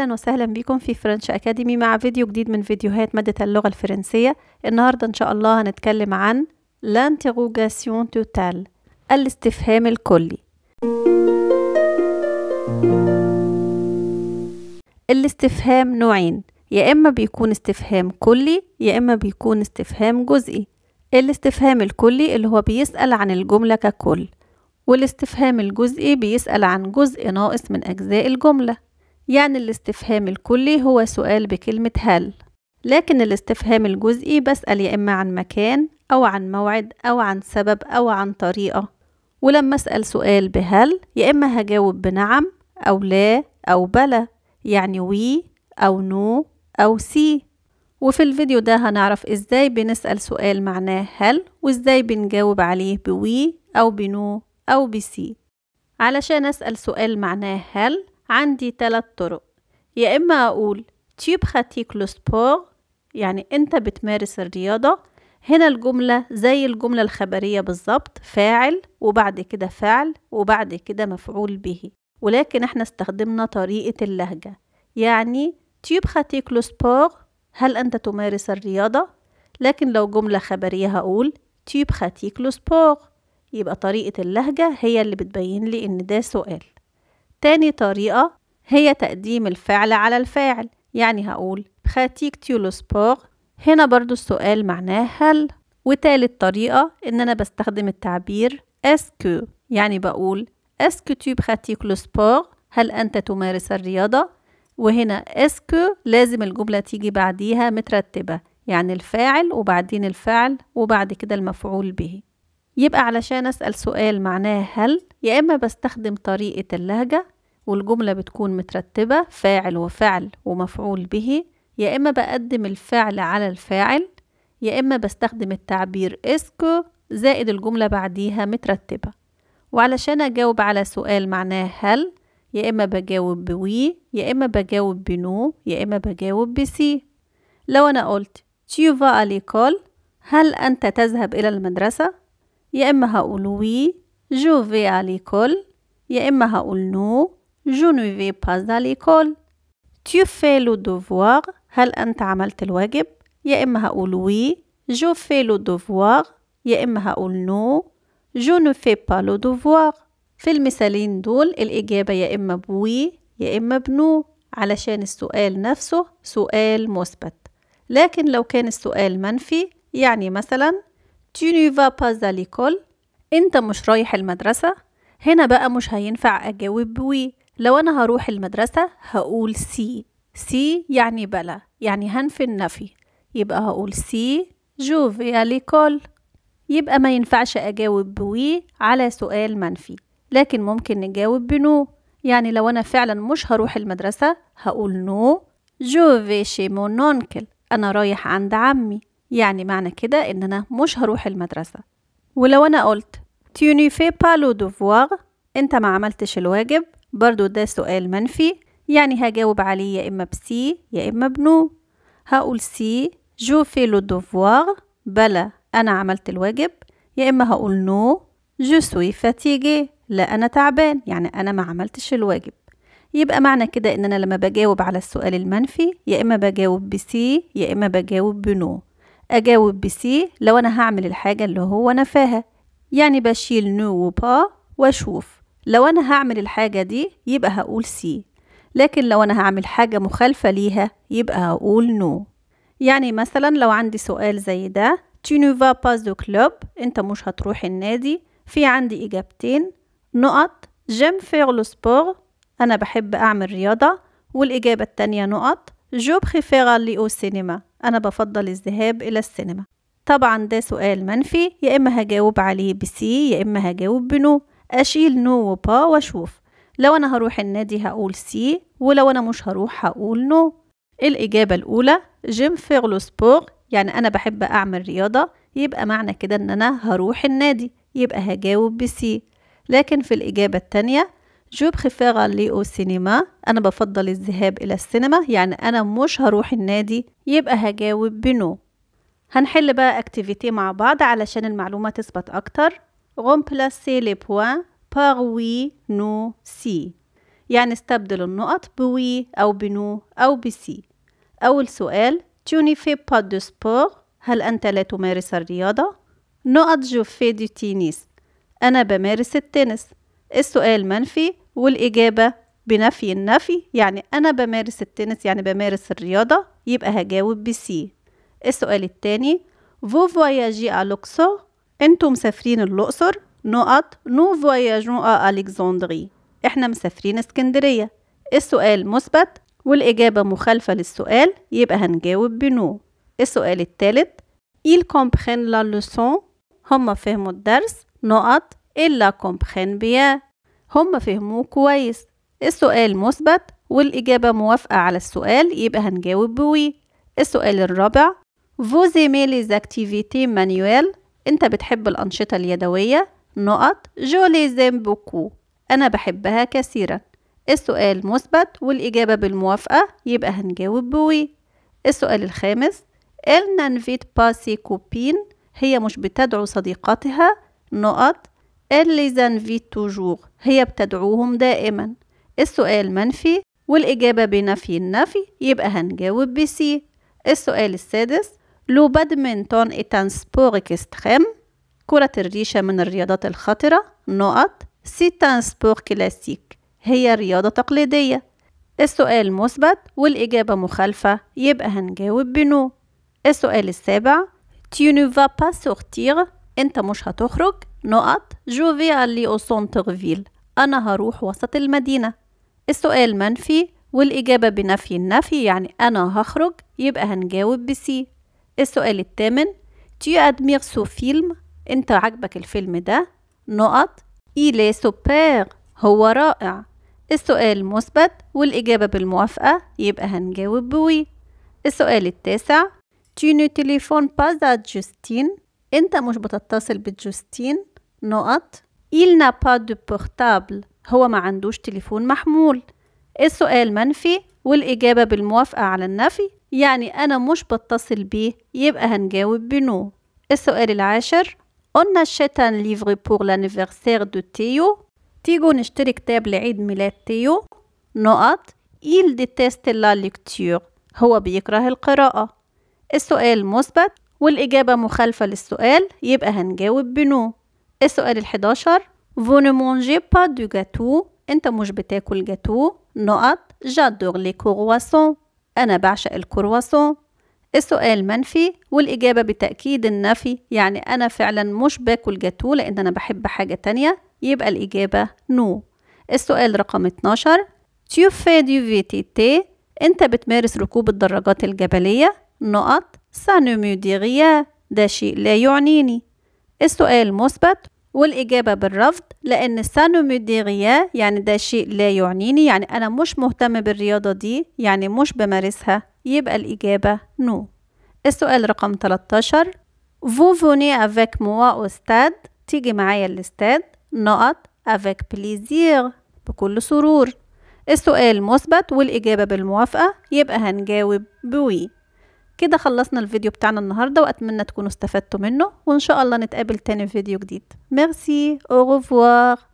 اهلا وسهلا بكم في فرنش اكاديمي مع فيديو جديد من فيديوهات ماده اللغه الفرنسيه النهارده ان شاء الله هنتكلم عن لانتيروغاسيون توتال الاستفهام الكلي الاستفهام نوعين يا اما بيكون استفهام كلي يا اما بيكون استفهام جزئي الاستفهام الكلي اللي هو بيسال عن الجمله ككل والاستفهام الجزئي بيسال عن جزء ناقص من اجزاء الجمله يعني الاستفهام الكلي هو سؤال بكلمة هل لكن الاستفهام الجزئي بسأل يا إما عن مكان أو عن موعد أو عن سبب أو عن طريقة ولما أسأل سؤال بهل يا إما هجاوب بنعم أو لا أو بلا يعني وي أو نو أو سي وفي الفيديو ده هنعرف إزاي بنسأل سؤال معناه هل وإزاي بنجاوب عليه بوي أو بنو أو بسي علشان أسأل سؤال معناه هل عندي ثلاث طرق يا إما أقول تيوب خاتيك لسبور يعني أنت بتمارس الرياضة هنا الجملة زي الجملة الخبرية بالظبط فاعل وبعد كده فعل وبعد كده مفعول به ولكن احنا استخدمنا طريقة اللهجة يعني تيوب خاتيك لسبور هل أنت تمارس الرياضة؟ لكن لو جملة خبرية هقول تيوب خاتيك لسبور يبقى طريقة اللهجة هي اللي بتبين لي إن ده سؤال تاني طريقة هي تقديم الفعل على الفاعل يعني هقول بخاتيك تيولو لو سبور هنا برضو السؤال معناه هل وتالت طريقة إن أنا بستخدم التعبير اسكو يعني بقول اسكو تو بخاتيك لو سبور هل أنت تمارس الرياضة وهنا اسكو لازم الجملة تيجي بعديها مترتبة يعني الفاعل وبعدين الفعل وبعد كده المفعول به يبقى علشان أسأل سؤال معناه هل يا إما بستخدم طريقة اللهجة والجملة بتكون مترتبة فاعل وفعل ومفعول به يا إما بقدم الفعل على الفاعل يا إما بستخدم التعبير اسكو زائد الجملة بعديها مترتبة وعلشان أجاوب على سؤال معناه هل يا إما بجاوب بوي يا إما بجاوب بنو يا إما بجاوب بسي لو أنا قلت tu vas هل أنت تذهب إلى المدرسة؟ يا إما هقول وي جو في أليكول يا إما هقول نو جو نو في باز أليكول تيو في لو دوفوار هل أنت عملت الواجب يا إما هقول وي جو في لو دوفوار يا إما هقول نو جو نو في با لو دوفوار في المثالين دول الإجابة يا إما بوي يا إما بنو علشان السؤال نفسه سؤال مثبت لكن لو كان السؤال منفي يعني مثلا tu ne vas pas à l'école انت مش رايح المدرسة هنا بقى مش هينفع اجاوب بوي لو انا هروح المدرسة هقول سي سي يعني بلا يعني هنفي النفي يبقى هقول سي جو في ليكول يبقى ما ينفعش اجاوب بوي على سؤال منفي لكن ممكن نجاوب بنو يعني لو انا فعلا مش هروح المدرسة هقول نو جو في شي مون انا رايح عند عمي يعني معنى كده إن أنا مش هروح المدرسة ولو أنا قلت تيوني في بالو pas أنت ما عملتش الواجب برضو ده سؤال منفي يعني هجاوب عليه يا إما بسي يا إما بنو هقول سي جو في لو دوفوار بلا أنا عملت الواجب يا إما هقول نو جو سوي فاتيجي لا أنا تعبان يعني أنا ما عملتش الواجب يبقى معنى كده إن أنا لما بجاوب على السؤال المنفي يا إما بجاوب بسي يا إما بجاوب بنو أجاوب بسي لو أنا هعمل الحاجة اللي هو نفاها يعني بشيل نو وبا وأشوف لو أنا هعمل الحاجة دي يبقى هقول سي لكن لو أنا هعمل حاجة مخالفة ليها يبقى هقول نو يعني مثلا لو عندي سؤال زي ده tu ne vas pas au club أنت مش هتروح النادي في عندي إجابتين نقط j'aime faire le sport أنا بحب أعمل رياضة والإجابة التانية نقط جو بريفير لي او سينما انا بفضل الذهاب الى السينما طبعا ده سؤال منفي يا اما هجاوب عليه بسي يا اما هجاوب بنو اشيل نو وبا واشوف لو انا هروح النادي هقول سي ولو انا مش هروح هقول نو الاجابه الاولى جيم فيغ لو سبور يعني انا بحب اعمل رياضه يبقى معنى كده ان انا هروح النادي يبقى هجاوب بسي لكن في الاجابه التانيه جو بريفير لي او سينما انا بفضل الذهاب الى السينما يعني انا مش هروح النادي يبقى هجاوب بنو هنحل بقى اكتيفيتي مع بعض علشان المعلومه تثبت اكتر remplacer لي بوان par وي نو سي يعني استبدل النقط بوي او بنو او بسي اول سؤال توني في با دو سبور هل انت لا تمارس الرياضه نقط جو في دي تينيس انا بمارس التنس السؤال منفي والإجابة بنفي النفي يعني أنا بمارس التنس يعني بمارس الرياضة يبقى هجاوب بسي السؤال التاني فو فواياجي ألوكسو أنتوا مسافرين الأقصر نقط نو فواياجون ألكسندري إحنا مسافرين اسكندرية السؤال مثبت والإجابة مخالفة للسؤال يبقى هنجاوب بنو السؤال التالت il comprennent la leçon هما فهموا الدرس نقط إلا كومبخين بيا هم فهموه كويس السؤال مثبت والإجابة موافقة على السؤال يبقى هنجاوب بوي السؤال الرابع Vous aimez les activités manuelles أنت بتحب الأنشطة اليدوية نقط جو les aime beaucoup أنا بحبها كثيرا السؤال مثبت والإجابة بالموافقة يبقى هنجاوب بوي السؤال الخامس Elle n'invite pas ses copines هي مش بتدعو صديقاتها نقط اللي في توجور هي بتدعوهم دائما السؤال منفي والإجابة بنفي النفي يبقى هنجاوب بسي السؤال السادس لو بادمنتون إتان سبور استخام كرة الريشة من الرياضات الخطرة نقط سيتان سبور كلاسيك هي رياضة تقليدية السؤال مثبت والإجابة مخالفة يبقى هنجاوب بنو السؤال السابع tu ne vas pas sortir انت مش هتخرج نقط جو في اللي او سونتر فيل أنا هروح وسط المدينة السؤال منفي والإجابة بنفي النفي يعني أنا هخرج يبقى هنجاوب بسي السؤال الثامن tu admires سو فيلم أنت عاجبك الفيلم ده نقط il est super هو رائع السؤال مثبت والإجابة بالموافقة يبقى هنجاوب بوي السؤال التاسع tu ne تليفون pas à أنت مش بتتصل بجوستين نقط il n'a pas de portable هو ما عندوش تليفون محمول السؤال منفي والإجابة بالموافقة على النفي يعني أنا مش بتصل بيه يبقى هنجاوب بنو السؤال العاشر On achète un livre pour l'anniversaire de Théo تيجو نشتري كتاب لعيد ميلاد تيو نقط Il déteste la lecture هو بيكره القراءة السؤال مثبت والإجابة مخالفة للسؤال يبقى هنجاوب بنو السؤال الحداشر 11 Vous ne mangez pas du gâteau أنت مش بتاكل جاتو نقط جادور لي كرواسون أنا بعشق الكرواسون السؤال منفي والإجابة بتأكيد النفي يعني أنا فعلا مش باكل جاتو لأن أنا بحب حاجة تانية يبقى الإجابة نو no. السؤال رقم 12 tu fais du VTT أنت بتمارس ركوب الدراجات الجبلية نقط ça ne me dit rien ده شيء لا يعنيني السؤال مثبت والإجابة بالرفض لأن سانوميديغيا يعني ده شيء لا يعنيني يعني أنا مش مهتم بالرياضة دي يعني مش بمارسها يبقى الإجابة نو السؤال رقم 13 فو فوني افيك موا او ستاد تيجي معايا الاستاد نقط افيك بليزير بكل سرور السؤال مثبت والإجابة بالموافقة يبقى هنجاوب بوي كده خلصنا الفيديو بتاعنا النهاردة وأتمنى تكونوا استفدتوا منه وإن شاء الله نتقابل تاني في فيديو جديد ميرسي أو